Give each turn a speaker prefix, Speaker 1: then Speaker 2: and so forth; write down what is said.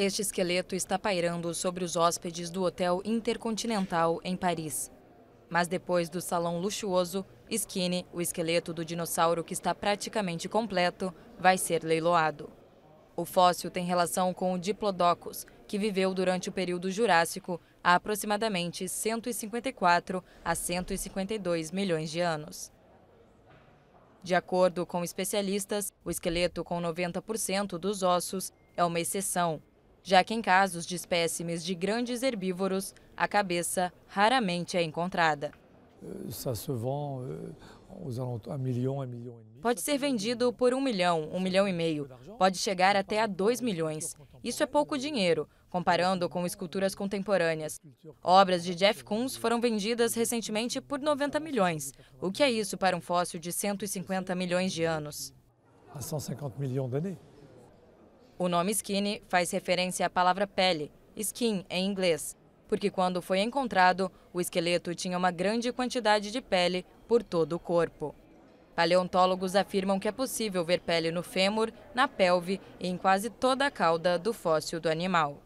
Speaker 1: Este esqueleto está pairando sobre os hóspedes do Hotel Intercontinental em Paris. Mas depois do salão luxuoso, Skinny, o esqueleto do dinossauro que está praticamente completo, vai ser leiloado. O fóssil tem relação com o Diplodocus, que viveu durante o período Jurássico há aproximadamente 154 a 152 milhões de anos. De acordo com especialistas, o esqueleto com 90% dos ossos é uma exceção já que em casos de espécimes de grandes herbívoros, a cabeça raramente é encontrada.
Speaker 2: Eh, eh,
Speaker 1: Pode ser vendido por um milhão, um milhão e meio. Pode chegar até a dois milhões. Isso é pouco dinheiro, comparando com esculturas contemporâneas. Obras de Jeff Koons foram vendidas recentemente por 90 milhões. O que é isso para um fóssil de 150 milhões de anos?
Speaker 3: 150 milhões de anos.
Speaker 1: O nome skinny faz referência à palavra pele, skin em inglês, porque quando foi encontrado, o esqueleto tinha uma grande quantidade de pele por todo o corpo. Paleontólogos afirmam que é possível ver pele no fêmur, na pelve e em quase toda a cauda do fóssil do animal.